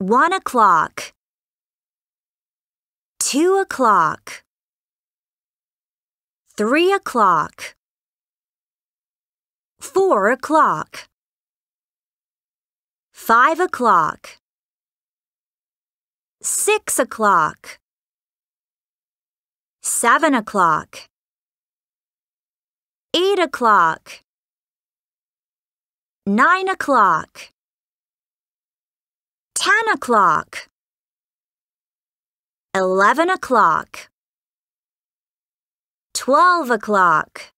One o'clock. Two o'clock. Three o'clock. Four o'clock. Five o'clock. Six o'clock. Seven o'clock. Eight o'clock. Nine o'clock. Ten o'clock. Eleven o'clock. Twelve o'clock.